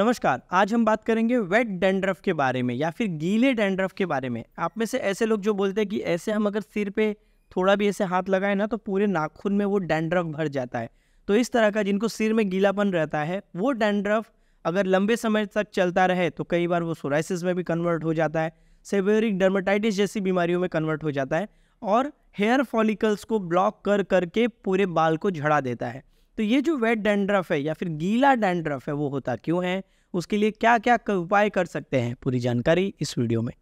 नमस्कार आज हम बात करेंगे वेट डेंड्रफ के बारे में या फिर गीले डेंड्रफ के बारे में आप में से ऐसे लोग जो बोलते हैं कि ऐसे हम अगर सिर पे थोड़ा भी ऐसे हाथ लगाए ना तो पूरे नाखून में वो डेंड्रफ भर जाता है तो इस तरह का जिनको सिर में गीलापन रहता है वो डेंड्रफ अगर लंबे समय तक चलता रहे तो कई बार वो सोराइसिस में भी कन्वर्ट हो जाता है सेवेरिक डर्माटाइटिस जैसी बीमारियों में कन्वर्ट हो जाता है और हेयर फॉलिकल्स को ब्लॉक कर करके पूरे बाल को झड़ा देता है तो ये जो वेट डेंड्रफ है या फिर गीला डेंड्रफ है वो होता क्यों है उसके लिए क्या क्या उपाय कर सकते हैं पूरी जानकारी इस वीडियो में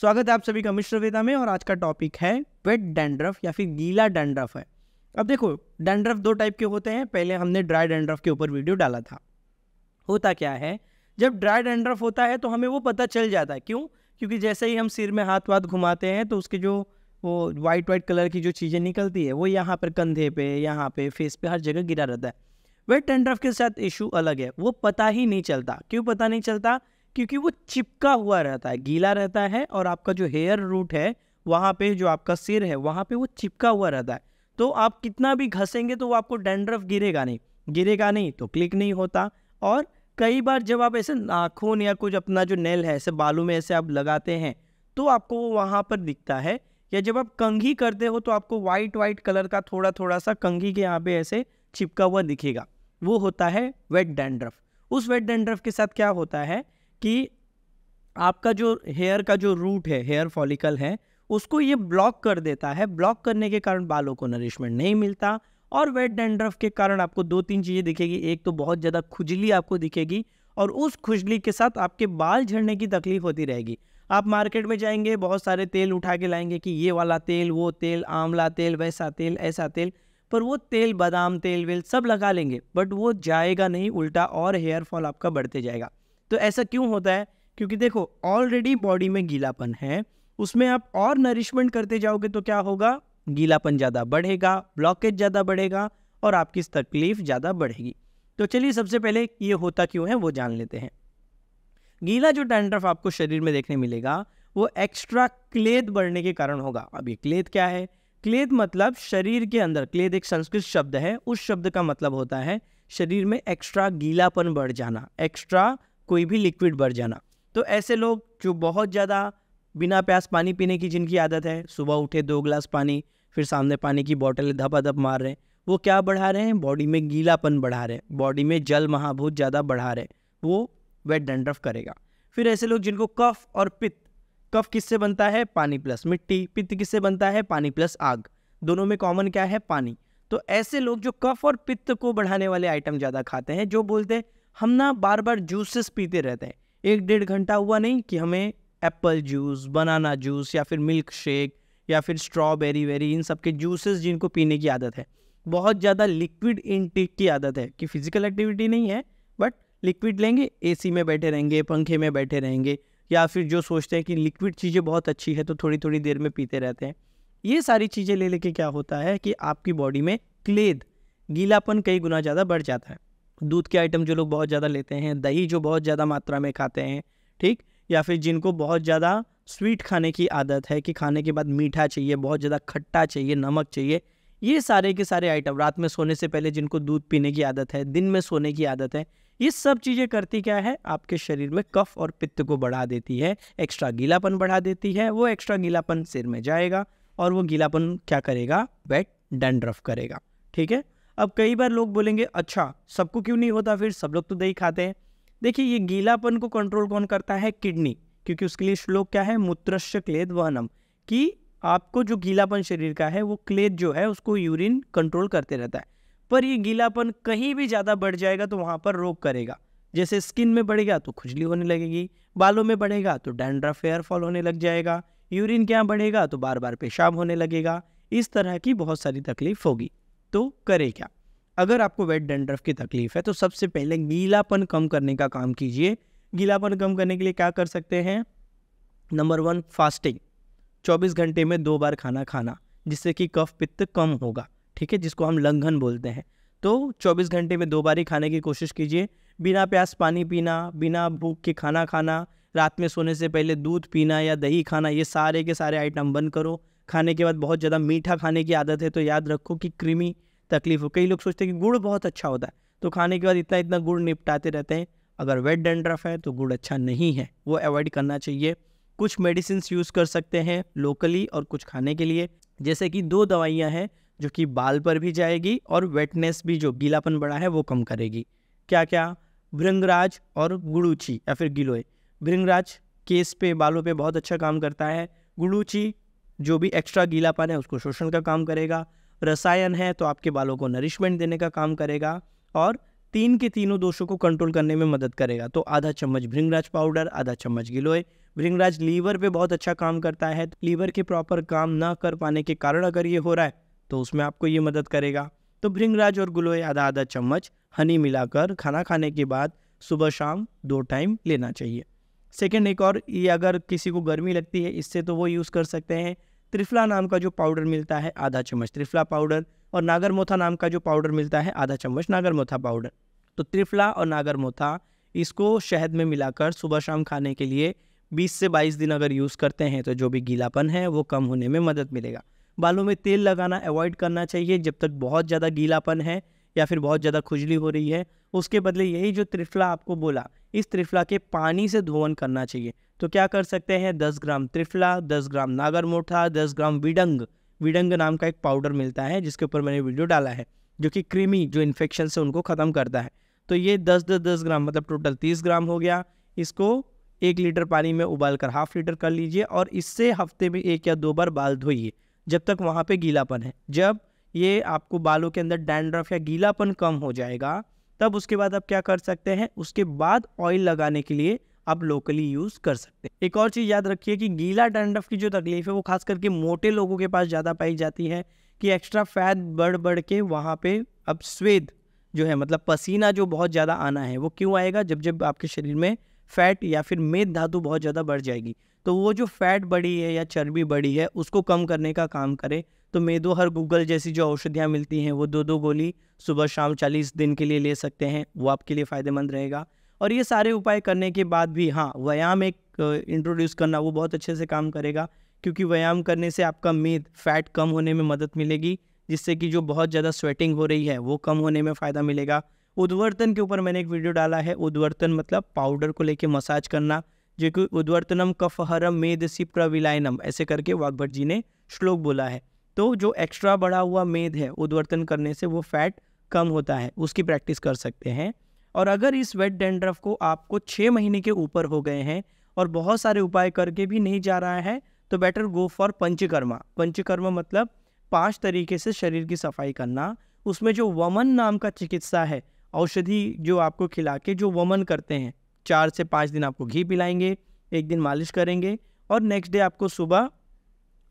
स्वागत है आप सभी का मिश्र वेदा में और आज का टॉपिक है वेट डेंड्रफ या फिर गीला डेंड्रफ है अब देखो डेंड्रफ दो टाइप के होते हैं पहले हमने ड्राई डेंड्रफ के ऊपर वीडियो डाला था होता क्या है जब ड्राई डेंड्रफ होता है तो हमें वो पता चल जाता है क्यों क्योंकि जैसे ही हम सिर में हाथ वाथ घुमाते हैं तो उसके जो वो वाइट वाइट कलर की जो चीज़ें निकलती है वो यहाँ पर कंधे पे यहाँ पे फेस पे हर जगह गिरा रहता है वह टेंड्रफ के साथ इशू अलग है वो पता ही नहीं चलता क्यों पता नहीं चलता क्योंकि वो चिपका हुआ रहता है गीला रहता है और आपका जो हेयर रूट है वहाँ पे जो आपका सिर है वहाँ पे वो चिपका हुआ रहता है तो आप कितना भी घसेंगे तो वो आपको डेंड्रफ गिरेगा नहीं गिरेगा नहीं तो क्लिक नहीं होता और कई बार जब आप ऐसे नाखून या कुछ अपना जो नेल है ऐसे बालू में ऐसे आप लगाते हैं तो आपको वो वहाँ पर दिखता है या जब आप कंघी करते हो तो आपको वाइट वाइट कलर का थोड़ा थोड़ा सा कंघी के यहाँ पे ऐसे चिपका हुआ दिखेगा वो होता है वेट डैंड्रफ उस वेट डैंड्रफ के साथ क्या होता है कि आपका जो हेयर का जो रूट है हेयर फॉलिकल है उसको ये ब्लॉक कर देता है ब्लॉक करने के कारण बालों को नरिशमेंट नहीं मिलता और वेट डेंड्रफ के कारण आपको दो तीन चीज़ें दिखेगी एक तो बहुत ज़्यादा खुजली आपको दिखेगी और उस खुजली के साथ आपके बाल झड़ने की तकलीफ होती रहेगी आप मार्केट में जाएंगे बहुत सारे तेल उठा के लाएंगे कि ये वाला तेल वो तेल आंवला तेल वैसा तेल ऐसा तेल पर वो तेल बादाम तेल वेल सब लगा लेंगे बट वो जाएगा नहीं उल्टा और हेयर फॉल आपका बढ़ते जाएगा तो ऐसा क्यों होता है क्योंकि देखो ऑलरेडी बॉडी में गीलापन है उसमें आप और नरिशमेंट करते जाओगे तो क्या होगा गीलापन ज़्यादा बढ़ेगा ब्लॉकेज ज़्यादा बढ़ेगा और आपकी तकलीफ ज़्यादा बढ़ेगी तो चलिए सबसे पहले ये होता क्यों है वो जान लेते हैं गीला जो डैंड्रफ आपको शरीर में देखने मिलेगा वो एक्स्ट्रा क्लेद बढ़ने के कारण होगा अब ये क्लेद क्या है क्लेद मतलब शरीर के अंदर क्लेद एक संस्कृत शब्द है उस शब्द का मतलब होता है शरीर में एक्स्ट्रा गीलापन बढ़ जाना एक्स्ट्रा कोई भी लिक्विड बढ़ जाना तो ऐसे लोग जो बहुत ज़्यादा बिना प्यास पानी पीने की जिनकी आदत है सुबह उठे दो गिलास पानी फिर सामने पानी की बॉटल धपा धप मार रहे हैं वो क्या बढ़ा रहे हैं बॉडी में गीलापन बढ़ा रहे हैं बॉडी में जल महाभूत ज़्यादा बढ़ा रहे हैं वो वेट डेंड्रफ करेगा फिर ऐसे लोग जिनको कफ और पित्त कफ किससे बनता है पानी प्लस मिट्टी पित्त किससे बनता है पानी प्लस आग दोनों में कॉमन क्या है पानी तो ऐसे लोग जो कफ और पित्त को बढ़ाने वाले आइटम ज़्यादा खाते हैं जो बोलते हैं हम ना बार बार जूसेस पीते रहते हैं एक डेढ़ घंटा हुआ नहीं कि हमें एप्पल जूस बनाना जूस या फिर मिल्क शेक या फिर स्ट्रॉबेरी वेरी इन सब के जूसेस जिनको पीने की आदत है बहुत ज़्यादा लिक्विड इनटेक की आदत है कि फिज़िकल एक्टिविटी नहीं है बट लिक्विड लेंगे एसी में बैठे रहेंगे पंखे में बैठे रहेंगे या फिर जो सोचते हैं कि लिक्विड चीज़ें बहुत अच्छी है तो थोड़ी थोड़ी देर में पीते रहते हैं ये सारी चीज़ें ले लेके क्या होता है कि आपकी बॉडी में क्लेद गीलापन कई गुना ज़्यादा बढ़ जाता है दूध के आइटम जो लोग बहुत ज़्यादा लेते हैं दही जो बहुत ज़्यादा मात्रा में खाते हैं ठीक या फिर जिनको बहुत ज़्यादा स्वीट खाने की आदत है कि खाने के बाद मीठा चाहिए बहुत ज़्यादा खट्टा चाहिए नमक चाहिए ये सारे के सारे आइटम रात में सोने से पहले जिनको दूध पीने की आदत है दिन में सोने की आदत है ये सब चीज़ें करती क्या है आपके शरीर में कफ और पित्त को बढ़ा देती है एक्स्ट्रा गीलापन बढ़ा देती है वो एक्स्ट्रा गीलापन सिर में जाएगा और वो गीलापन क्या करेगा वेट डेंड्रफ करेगा ठीक है अब कई बार लोग बोलेंगे अच्छा सबको क्यों नहीं होता फिर सब लोग तो दही खाते हैं देखिए ये गीलापन को कंट्रोल कौन करता है किडनी क्योंकि उसके लिए श्लोक क्या है मूत्रश्य क्लेद वहनम कि आपको जो गीलापन शरीर का है वो क्लेद जो है उसको यूरिन कंट्रोल करते रहता है पर ये गीलापन कहीं भी ज़्यादा बढ़ जाएगा तो वहाँ पर रोग करेगा जैसे स्किन में बढ़ेगा तो खुजली होने लगेगी बालों में बढ़ेगा तो डैंड्रफ हेयर फॉल होने लग जाएगा यूरिन क्या बढ़ेगा तो बार बार पेशाब होने लगेगा इस तरह की बहुत सारी तकलीफ होगी तो करे क्या अगर आपको वेट डेंड्रफ की तकलीफ है तो सबसे पहले गीलापन कम करने का काम कीजिए गीलापन कम करने के लिए क्या कर सकते हैं नंबर वन फास्टिंग 24 घंटे में दो बार खाना खाना जिससे कि कफ पित्त कम होगा ठीक है जिसको हम लंघन बोलते हैं तो 24 घंटे में दो बार ही खाने की कोशिश कीजिए बिना प्यास पानी पीना बिना भूख के खाना खाना रात में सोने से पहले दूध पीना या दही खाना ये सारे के सारे आइटम बंद करो खाने के बाद बहुत ज़्यादा मीठा खाने की आदत है तो याद रखो कि क्रीमी तकलीफ हो कई लोग सोचते हैं कि गुड़ बहुत अच्छा होता है तो खाने के बाद इतना इतना गुड़ निपटाते रहते हैं अगर वेट डेंड्रफ है तो गुड़ अच्छा नहीं है वो अवॉइड करना चाहिए कुछ मेडिसिन यूज़ कर सकते हैं लोकली और कुछ खाने के लिए जैसे कि दो दवाइयाँ हैं जो कि बाल पर भी जाएगी और वेटनेस भी जो गीलापन बड़ा है वो कम करेगी क्या क्या भृंगराज और गुड़ूची या फिर गिलोय भृंगराज केस पे बालों पे बहुत अच्छा काम करता है गुड़ूची जो भी एक्स्ट्रा गीलापन है उसको शोषण का काम करेगा रसायन है तो आपके बालों को नरिशमेंट देने का काम करेगा और तीन के तीनों दोषों को कंट्रोल करने में मदद करेगा तो आधा चम्मच भृंगराज पाउडर आधा चम्मच गिलोय भृंगराज लीवर पे बहुत अच्छा काम करता है लीवर के प्रॉपर काम ना कर पाने के कारण अगर ये हो रहा है तो उसमें आपको ये मदद करेगा तो भृंगराज और गुलोय आधा आधा चम्मच हनी मिलाकर खाना खाने के बाद सुबह शाम दो टाइम लेना चाहिए सेकेंड एक और ये अगर किसी को गर्मी लगती है इससे तो वो यूज़ कर सकते हैं त्रिफला नाम का जो पाउडर मिलता है आधा चम्मच त्रिफला पाउडर और नागरमोथा नाम का जो पाउडर मिलता है आधा चम्मच नागरमोथा पाउडर तो त्रिफला और नागरमोथा इसको शहद में मिलाकर सुबह शाम खाने के लिए 20 से 22 दिन अगर यूज़ करते हैं तो जो भी गीलापन है वो कम होने में मदद मिलेगा बालों में तेल लगाना अवॉइड करना चाहिए जब तक बहुत ज़्यादा गीलापन है या फिर बहुत ज़्यादा खुजली हो रही है उसके बदले यही जो त्रिफला आपको बोला इस त्रिफला के पानी से धोवन करना चाहिए तो क्या कर सकते हैं दस ग्राम त्रिफला दस ग्राम नागर मोठा दस ग्राम विडंग विडंग नाम का एक पाउडर मिलता है जिसके ऊपर मैंने वीडियो डाला है जो कि क्रीमी जो इन्फेक्शन से उनको ख़त्म करता है तो ये दस दस दस ग्राम मतलब टोटल तीस ग्राम हो गया इसको एक लीटर पानी में उबाल कर हाफ लीटर कर लीजिए और इससे हफ्ते में एक या दो बार बाल धोइए जब तक वहाँ पे गीलापन है जब ये आपको बालों के अंदर डैंड्रफ या गीलापन कम हो जाएगा तब उसके बाद आप क्या कर सकते हैं उसके बाद ऑयल लगाने के लिए आप लोकली यूज़ कर सकते हैं एक और चीज़ याद रखिए कि गीला डैंड्रफ की जो तकलीफ है वो खास करके मोटे लोगों के पास ज़्यादा पाई जाती है कि एक्स्ट्रा फैट बढ़ बढ़ के वहाँ पे अब स्वेद जो है मतलब पसीना जो बहुत ज़्यादा आना है वो क्यों आएगा जब जब आपके शरीर में फैट या फिर मेद धातु बहुत ज़्यादा बढ़ जाएगी तो वो जो फैट बढ़ी है या चर्बी बढ़ी है उसको कम करने का काम करे तो मेदो हर गूगल जैसी जो औषधियाँ मिलती हैं वो दो दो गोली सुबह शाम चालीस दिन के लिए ले सकते हैं वो आपके लिए फ़ायदेमंद रहेगा और ये सारे उपाय करने के बाद भी हाँ व्यायाम एक इंट्रोड्यूस करना वो बहुत अच्छे से काम करेगा क्योंकि व्यायाम करने से आपका मेद फैट कम होने में मदद मिलेगी जिससे कि जो बहुत ज़्यादा स्वेटिंग हो रही है वो कम होने में फ़ायदा मिलेगा उद्वर्तन के ऊपर मैंने एक वीडियो डाला है उद्वर्तन मतलब पाउडर को लेके मसाज करना जो कि उद्वर्तनम कफहरम मेद सिप्रविलायनम ऐसे करके वाघभट जी ने श्लोक बोला है तो जो एक्स्ट्रा बढ़ा हुआ मेद है उद्वर्तन करने से वो फैट कम होता है उसकी प्रैक्टिस कर सकते हैं और अगर इस वेट डेंड्रफ को आपको छः महीने के ऊपर हो गए हैं और बहुत सारे उपाय करके भी नहीं जा रहा है तो better go for panchakarma panchakarma मतलब पांच तरीके से शरीर की सफाई करना उसमें जो वमन नाम का चिकित्सा है औषधि जो आपको खिला के जो वमन करते हैं चार से पाँच दिन आपको घी पिलाएंगे एक दिन मालिश करेंगे और नेक्स्ट डे आपको सुबह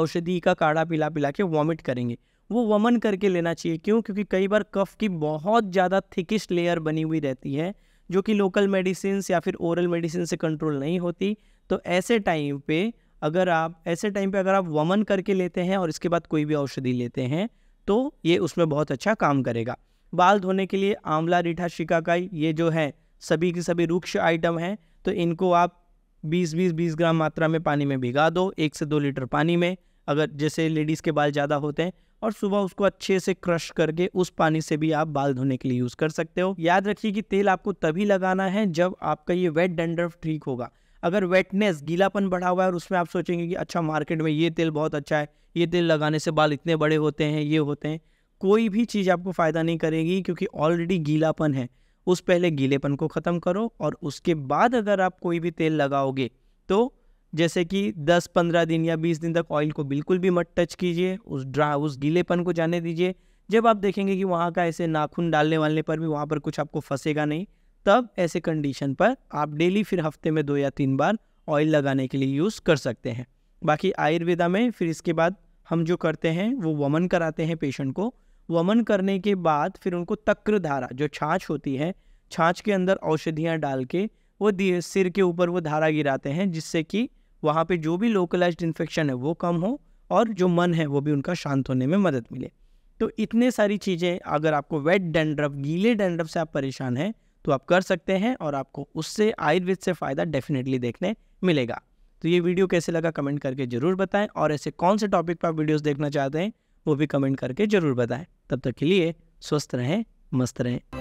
औषधि का काढ़ा पिला पिला के वॉमिट करेंगे वो वमन करके लेना चाहिए क्यों क्योंकि कई बार कफ की बहुत ज़्यादा थिकिस्ट लेयर बनी हुई रहती है जो कि लोकल मेडिसिन या फिर ओरल मेडिसिन से कंट्रोल नहीं होती तो ऐसे टाइम पे अगर आप ऐसे टाइम पे अगर आप वमन करके लेते हैं और इसके बाद कोई भी औषधि लेते हैं तो ये उसमें बहुत अच्छा काम करेगा बाल धोने के लिए आंवला रीठा शिकाकाई ये जो है सभी के सभी रुक्ष आइटम हैं तो इनको आप बीस बीस बीस ग्राम मात्रा में पानी में भिगा दो एक से दो लीटर पानी में अगर जैसे लेडीज़ के बाल ज़्यादा होते हैं और सुबह उसको अच्छे से क्रश करके उस पानी से भी आप बाल धोने के लिए यूज़ कर सकते हो याद रखिए कि तेल आपको तभी लगाना है जब आपका ये वेट डेंड्रफ ठीक होगा अगर वेटनेस गीलापन बढ़ा हुआ है और उसमें आप सोचेंगे कि अच्छा मार्केट में ये तेल बहुत अच्छा है ये तेल लगाने से बाल इतने बड़े होते हैं ये होते हैं कोई भी चीज़ आपको फ़ायदा नहीं करेगी क्योंकि ऑलरेडी गीलापन है उस पहले गीलेपन को ख़त्म करो और उसके बाद अगर आप कोई भी तेल लगाओगे तो जैसे कि 10-15 दिन या 20 दिन तक ऑयल को बिल्कुल भी मत टच कीजिए उस ड्रा उस गीलेपन को जाने दीजिए जब आप देखेंगे कि वहाँ का ऐसे नाखून डालने वाले पर भी वहाँ पर कुछ आपको फंसेगा नहीं तब ऐसे कंडीशन पर आप डेली फिर हफ्ते में दो या तीन बार ऑयल लगाने के लिए यूज़ कर सकते हैं बाकी आयुर्वेदा में फिर इसके बाद हम जो करते हैं वो वमन कराते हैं पेशेंट को वमन करने के बाद फिर उनको तक्र धारा जो छाछ होती है छाछ के अंदर औषधियाँ डाल के वो सिर के ऊपर वो धारा गिराते हैं जिससे कि वहाँ पे जो भी लोकलाइज्ड इन्फेक्शन है वो कम हो और जो मन है वो भी उनका शांत होने में मदद मिले तो इतने सारी चीज़ें अगर आपको वेट डेंड्रफ गीले डेंड्रफ से आप परेशान हैं तो आप कर सकते हैं और आपको उससे आयुर्वेद से फ़ायदा डेफिनेटली देखने मिलेगा तो ये वीडियो कैसे लगा कमेंट करके ज़रूर बताएं और ऐसे कौन से टॉपिक पर आप वीडियोज़ देखना चाहते हैं वो भी कमेंट करके ज़रूर बताएं तब तक के लिए स्वस्थ रहें मस्त रहें